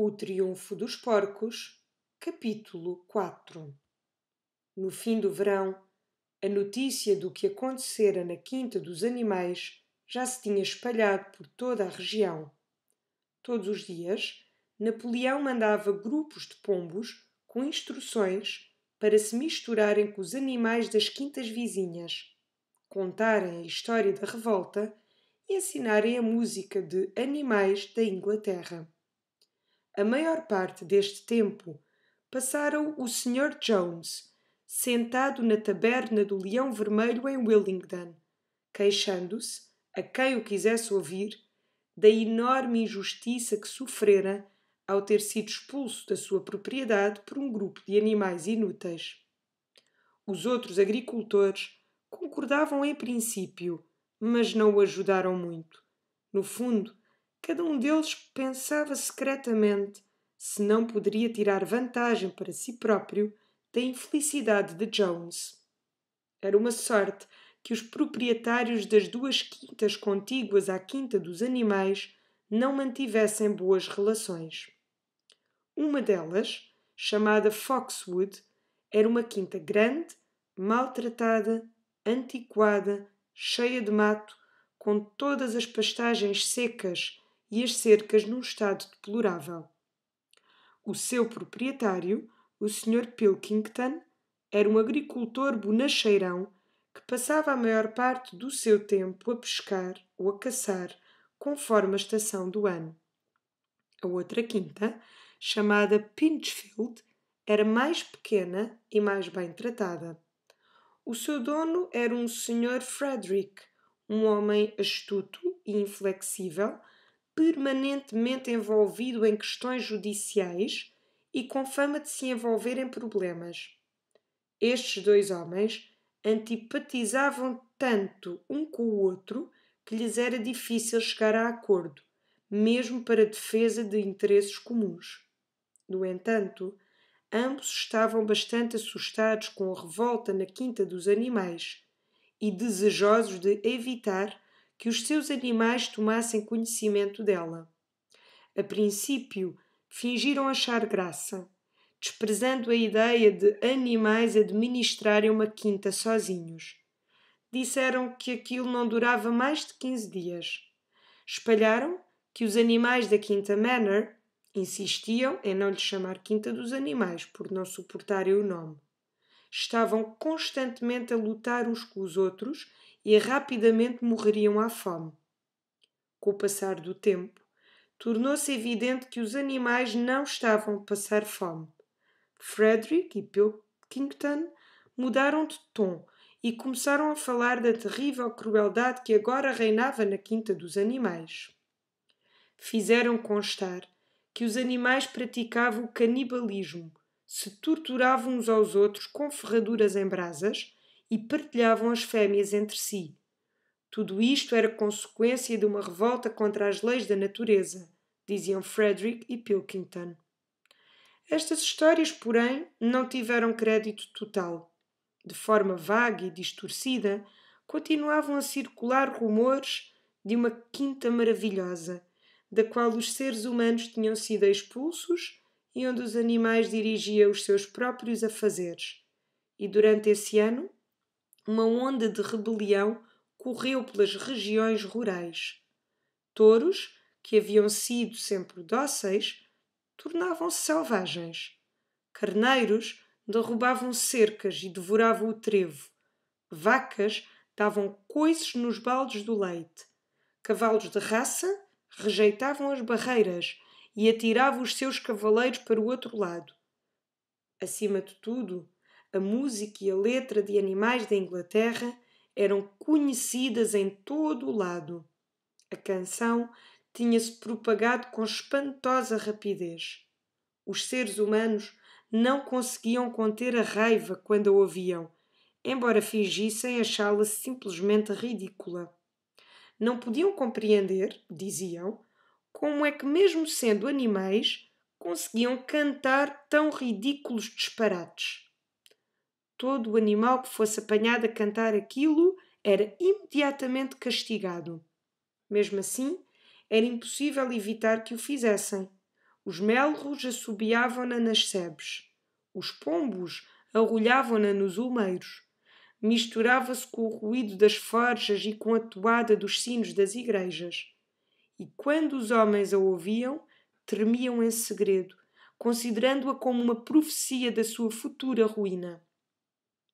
O Triunfo dos Porcos, capítulo 4 No fim do verão, a notícia do que acontecera na Quinta dos Animais já se tinha espalhado por toda a região. Todos os dias, Napoleão mandava grupos de pombos com instruções para se misturarem com os animais das quintas vizinhas, contarem a história da revolta e ensinarem a música de animais da Inglaterra a maior parte deste tempo, passaram o Sr. Jones, sentado na taberna do Leão Vermelho em Willingdon, queixando-se, a quem o quisesse ouvir, da enorme injustiça que sofrera ao ter sido expulso da sua propriedade por um grupo de animais inúteis. Os outros agricultores concordavam em princípio, mas não o ajudaram muito. No fundo, Cada um deles pensava secretamente se não poderia tirar vantagem para si próprio da infelicidade de Jones. Era uma sorte que os proprietários das duas quintas contíguas à Quinta dos Animais não mantivessem boas relações. Uma delas, chamada Foxwood, era uma quinta grande, maltratada, antiquada, cheia de mato, com todas as pastagens secas e as cercas num estado deplorável. O seu proprietário, o Sr. Pilkington, era um agricultor bonacheirão que passava a maior parte do seu tempo a pescar ou a caçar, conforme a estação do ano. A outra quinta, chamada Pinchfield, era mais pequena e mais bem tratada. O seu dono era um Sr. Frederick, um homem astuto e inflexível permanentemente envolvido em questões judiciais e com fama de se envolver em problemas. Estes dois homens antipatizavam tanto um com o outro que lhes era difícil chegar a acordo, mesmo para defesa de interesses comuns. No entanto, ambos estavam bastante assustados com a revolta na Quinta dos Animais e desejosos de evitar que os seus animais tomassem conhecimento dela. A princípio, fingiram achar graça, desprezando a ideia de animais administrarem uma quinta sozinhos. Disseram que aquilo não durava mais de 15 dias. Espalharam que os animais da Quinta Manor insistiam em não lhe chamar Quinta dos Animais por não suportarem o nome. Estavam constantemente a lutar uns com os outros e rapidamente morreriam à fome. Com o passar do tempo, tornou-se evidente que os animais não estavam a passar fome. Frederick e Pilkington mudaram de tom e começaram a falar da terrível crueldade que agora reinava na quinta dos animais. Fizeram constar que os animais praticavam o canibalismo, se torturavam uns aos outros com ferraduras em brasas, e partilhavam as fêmeas entre si. Tudo isto era consequência de uma revolta contra as leis da natureza, diziam Frederick e Pilkington. Estas histórias, porém, não tiveram crédito total. De forma vaga e distorcida, continuavam a circular rumores de uma quinta maravilhosa, da qual os seres humanos tinham sido expulsos e onde os animais dirigiam os seus próprios afazeres. E durante esse ano, uma onda de rebelião correu pelas regiões rurais. Touros, que haviam sido sempre dóceis, tornavam-se selvagens. Carneiros derrubavam cercas e devoravam o trevo. Vacas davam coices nos baldes do leite. Cavalos de raça rejeitavam as barreiras e atiravam os seus cavaleiros para o outro lado. Acima de tudo, a música e a letra de animais da Inglaterra eram conhecidas em todo o lado. A canção tinha-se propagado com espantosa rapidez. Os seres humanos não conseguiam conter a raiva quando a ouviam, embora fingissem achá-la simplesmente ridícula. Não podiam compreender, diziam, como é que, mesmo sendo animais, conseguiam cantar tão ridículos disparates. Todo o animal que fosse apanhado a cantar aquilo era imediatamente castigado. Mesmo assim, era impossível evitar que o fizessem. Os melros assobiavam-na nas sebes. Os pombos arrulhavam-na nos ulmeiros. Misturava-se com o ruído das forjas e com a toada dos sinos das igrejas. E quando os homens a ouviam, tremiam em segredo, considerando-a como uma profecia da sua futura ruína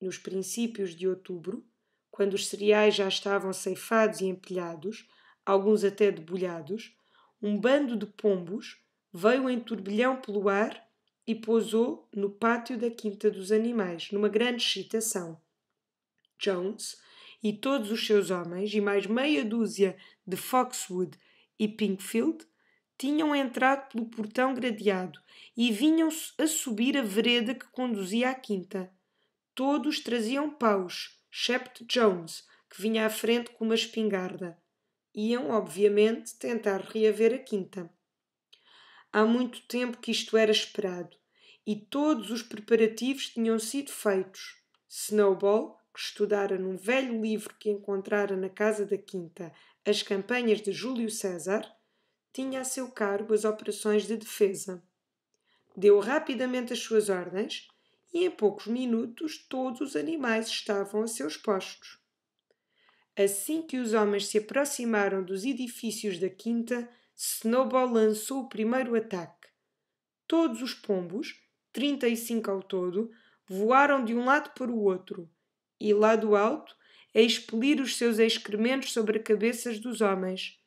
nos princípios de outubro, quando os cereais já estavam ceifados e empilhados, alguns até debulhados, um bando de pombos veio em turbilhão pelo ar e pousou no pátio da Quinta dos Animais, numa grande excitação. Jones e todos os seus homens e mais meia dúzia de Foxwood e Pinkfield tinham entrado pelo portão gradeado e vinham a subir a vereda que conduzia à quinta. Todos traziam paus, excepto Jones, que vinha à frente com uma espingarda. Iam, obviamente, tentar reaver a quinta. Há muito tempo que isto era esperado e todos os preparativos tinham sido feitos. Snowball, que estudara num velho livro que encontrara na casa da Quinta as campanhas de Júlio César, tinha a seu cargo as operações de defesa. Deu rapidamente as suas ordens e em poucos minutos todos os animais estavam a seus postos. Assim que os homens se aproximaram dos edifícios da quinta, Snowball lançou o primeiro ataque. Todos os pombos, 35 ao todo, voaram de um lado para o outro e, lá do alto, a expelir os seus excrementos sobre as cabeças dos homens.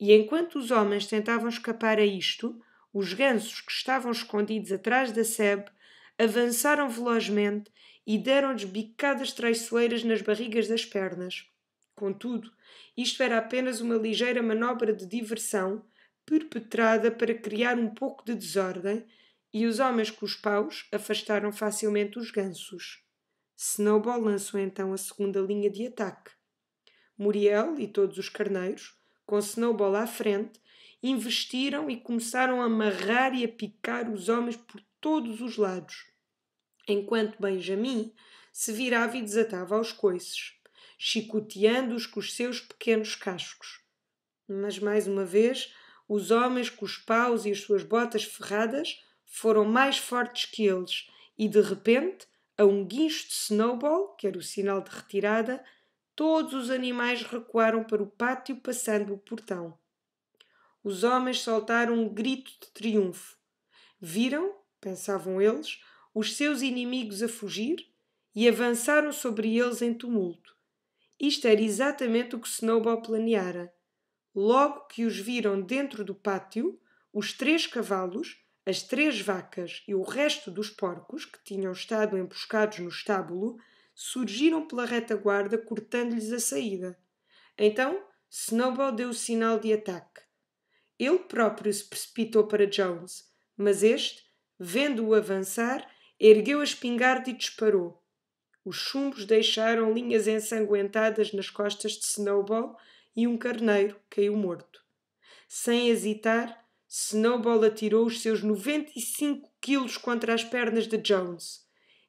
E enquanto os homens tentavam escapar a isto, os gansos que estavam escondidos atrás da sebe avançaram velozmente e deram-lhes bicadas traiçoeiras nas barrigas das pernas. Contudo, isto era apenas uma ligeira manobra de diversão perpetrada para criar um pouco de desordem e os homens com os paus afastaram facilmente os gansos. Snowball lançou então a segunda linha de ataque. Muriel e todos os carneiros, com Snowball à frente, investiram e começaram a amarrar e a picar os homens por todos os lados enquanto Benjamin se virava e desatava aos coices, chicoteando-os com os seus pequenos cascos. Mas mais uma vez, os homens com os paus e as suas botas ferradas foram mais fortes que eles, e de repente, a um guincho de snowball, que era o sinal de retirada, todos os animais recuaram para o pátio passando o portão. Os homens soltaram um grito de triunfo. Viram, pensavam eles, os seus inimigos a fugir e avançaram sobre eles em tumulto. Isto era exatamente o que Snowball planeara. Logo que os viram dentro do pátio, os três cavalos, as três vacas e o resto dos porcos que tinham estado emboscados no estábulo surgiram pela retaguarda, cortando-lhes a saída. Então, Snowball deu o sinal de ataque. Ele próprio se precipitou para Jones, mas este, vendo-o avançar, Ergueu a espingarda e disparou. Os chumbos deixaram linhas ensanguentadas nas costas de Snowball e um carneiro caiu morto. Sem hesitar, Snowball atirou os seus 95 quilos contra as pernas de Jones.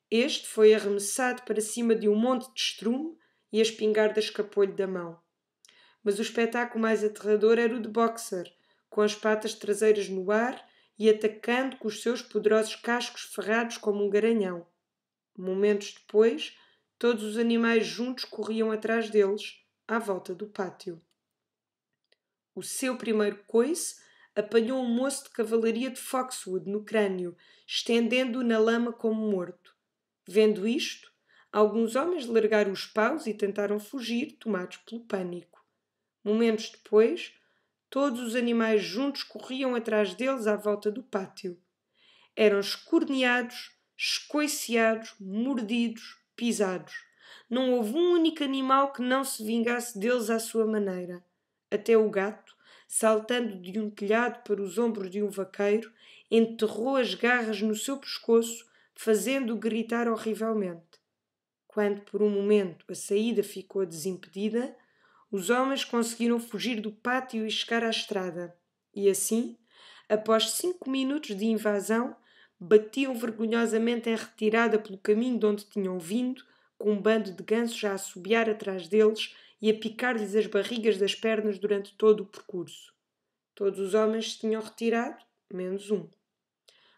Este foi arremessado para cima de um monte de estrume e a espingarda escapou-lhe da mão. Mas o espetáculo mais aterrador era o de Boxer, com as patas traseiras no ar e atacando com os seus poderosos cascos ferrados como um garanhão. Momentos depois, todos os animais juntos corriam atrás deles, à volta do pátio. O seu primeiro coice apanhou um moço de cavalaria de Foxwood no crânio, estendendo-o na lama como morto. Vendo isto, alguns homens largaram os paus e tentaram fugir, tomados pelo pânico. Momentos depois, Todos os animais juntos corriam atrás deles à volta do pátio. Eram escorneados, escoiciados, mordidos, pisados. Não houve um único animal que não se vingasse deles à sua maneira. Até o gato, saltando de um telhado para os ombros de um vaqueiro, enterrou as garras no seu pescoço, fazendo-o gritar horrivelmente. Quando por um momento a saída ficou desimpedida, os homens conseguiram fugir do pátio e chegar à estrada. E assim, após cinco minutos de invasão, batiam vergonhosamente em retirada pelo caminho de onde tinham vindo, com um bando de gansos a assobiar atrás deles e a picar-lhes as barrigas das pernas durante todo o percurso. Todos os homens se tinham retirado, menos um.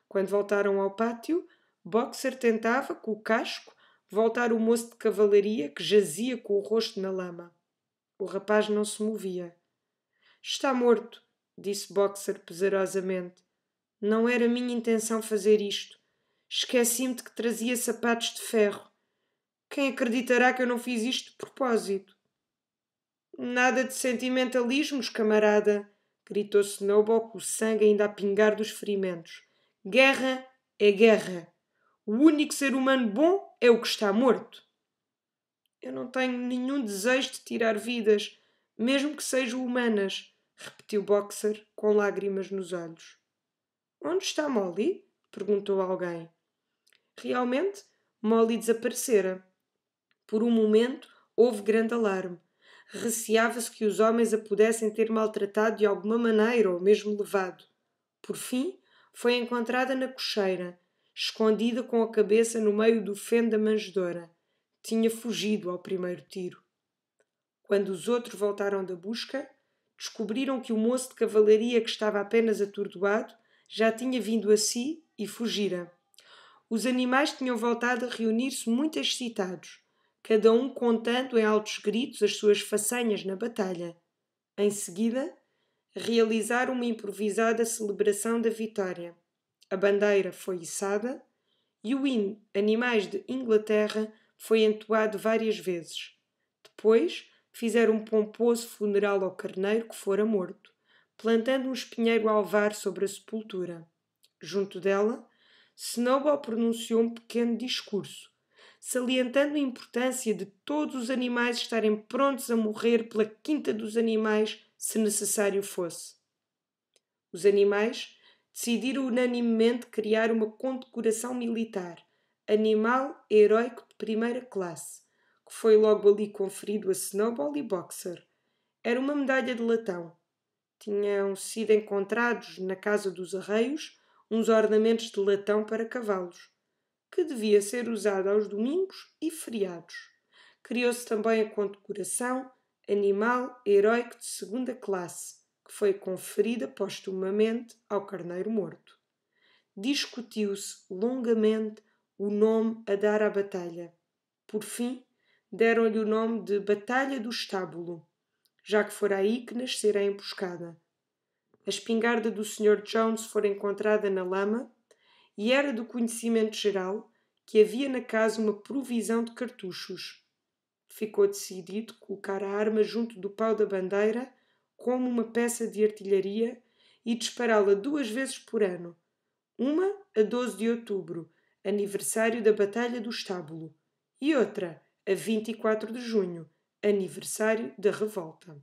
Quando voltaram ao pátio, Boxer tentava, com o casco, voltar o moço de cavalaria que jazia com o rosto na lama. O rapaz não se movia. Está morto, disse Boxer pesarosamente. Não era minha intenção fazer isto. Esqueci-me de que trazia sapatos de ferro. Quem acreditará que eu não fiz isto de propósito? Nada de sentimentalismos, camarada, gritou Snowball com o sangue ainda a pingar dos ferimentos. Guerra é guerra. O único ser humano bom é o que está morto. Eu não tenho nenhum desejo de tirar vidas, mesmo que sejam humanas, repetiu Boxer com lágrimas nos olhos. Onde está Molly? perguntou alguém. Realmente, Molly desaparecera. Por um momento houve grande alarme. Receava-se que os homens a pudessem ter maltratado de alguma maneira ou mesmo levado. Por fim, foi encontrada na cocheira, escondida com a cabeça no meio do fenda da manjedoura tinha fugido ao primeiro tiro. Quando os outros voltaram da busca, descobriram que o moço de cavalaria que estava apenas atordoado já tinha vindo a si e fugira. Os animais tinham voltado a reunir-se muito excitados, cada um contando em altos gritos as suas façanhas na batalha. Em seguida, realizaram uma improvisada celebração da vitória. A bandeira foi içada e o hino Animais de Inglaterra foi entoado várias vezes. Depois, fizeram um pomposo funeral ao carneiro que fora morto, plantando um espinheiro alvar sobre a sepultura. Junto dela, Snowball pronunciou um pequeno discurso, salientando a importância de todos os animais estarem prontos a morrer pela quinta dos animais, se necessário fosse. Os animais decidiram unanimemente criar uma condecoração militar, animal heróico primeira classe, que foi logo ali conferido a Snowball e Boxer. Era uma medalha de latão. Tinham sido encontrados na casa dos arreios uns ornamentos de latão para cavalos, que devia ser usado aos domingos e feriados. Criou-se também a condecoração Animal Heróico de Segunda Classe, que foi conferida postumamente ao Carneiro Morto. Discutiu-se longamente o nome a dar à batalha. Por fim, deram-lhe o nome de Batalha do Estábulo, já que fora aí que nascera a emboscada. A espingarda do Sr. Jones fora encontrada na lama e era do conhecimento geral que havia na casa uma provisão de cartuchos. Ficou decidido colocar a arma junto do pau da bandeira como uma peça de artilharia e dispará-la duas vezes por ano, uma a 12 de outubro aniversário da Batalha do Estábulo, e outra, a 24 de junho, aniversário da Revolta.